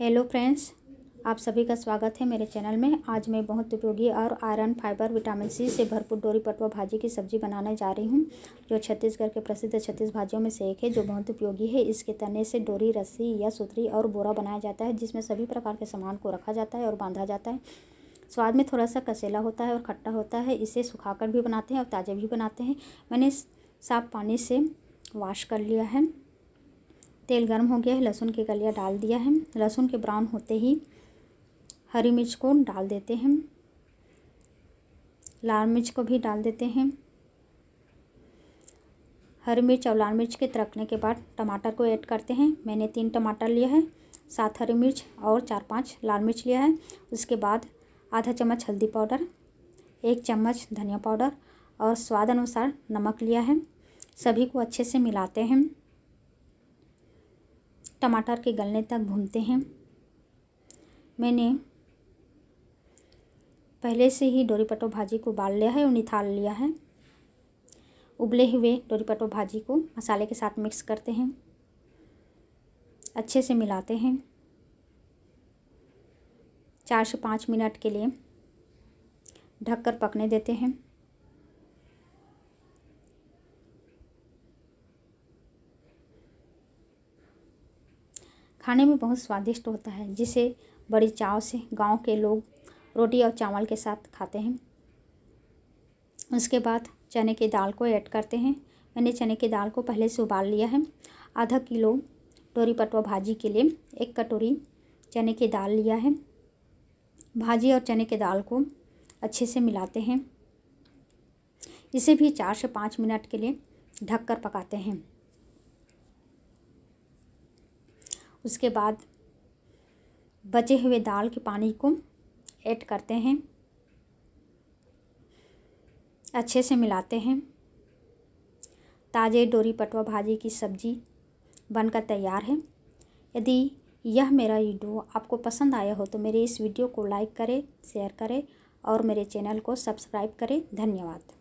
hello friends आप सभी का स्वागत है मेरे चैनल में आज मैं बहुत उपयोगी और आयरन फाइबर विटामिन सी से भरपूर डोरी पटवा भाजी की सब्जी बनाने जा रही हूँ जो छत्तीसगढ़ के प्रसिद्ध छत्तीस भाजियों में से एक है जो बहुत उपयोगी है इसके तने से डोरी रस्सी या सूत्री और बोरा बनाया जाता है जिसमें सभी प्रकार के सामान को रखा जाता है और बांधा जाता है स्वाद में थोड़ा सा कसेला होता है और खट्टा होता है इसे सुखा भी बनाते हैं और ताज़े भी बनाते हैं मैंने साफ पानी से वाश कर लिया है तेल गर्म हो गया है लहसुन के गलिया डाल दिया है लहसुन के ब्राउन होते ही हरी मिर्च को डाल देते हैं लाल मिर्च को भी डाल देते हैं हरी मिर्च और लाल मिर्च के तरकने के बाद टमाटर को ऐड करते हैं मैंने तीन टमाटर लिया है सात हरी मिर्च और चार पांच लाल मिर्च लिया है उसके बाद आधा चम्मच हल्दी पाउडर एक चम्मच धनिया पाउडर और स्वाद अनुसार नमक लिया है सभी को अच्छे से मिलाते हैं टमाटर के गलने तक भूनते हैं मैंने पहले से ही डोरी पटो भाजी को उबाल लिया है और निथाल लिया है उबले हुए डोरी पटो भाजी को मसाले के साथ मिक्स करते हैं अच्छे से मिलाते हैं चार से पाँच मिनट के लिए ढककर पकने देते हैं खाने में बहुत स्वादिष्ट होता है जिसे बड़ी चाव से गांव के लोग रोटी और चावल के साथ खाते हैं उसके बाद चने की दाल को ऐड करते हैं मैंने चने की दाल को पहले से उबाल लिया है आधा किलो टोरी पटवा भाजी के लिए एक कटोरी चने की दाल लिया है भाजी और चने की दाल को अच्छे से मिलाते हैं इसे भी चार से पाँच मिनट के लिए ढककर पकाते हैं उसके बाद बचे हुए दाल के पानी को ऐड करते हैं अच्छे से मिलाते हैं ताज़े डोरी पटवा भाजी की सब्ज़ी बनकर तैयार है यदि यह मेरा वीडियो आपको पसंद आया हो तो मेरे इस वीडियो को लाइक करें शेयर करें और मेरे चैनल को सब्सक्राइब करें धन्यवाद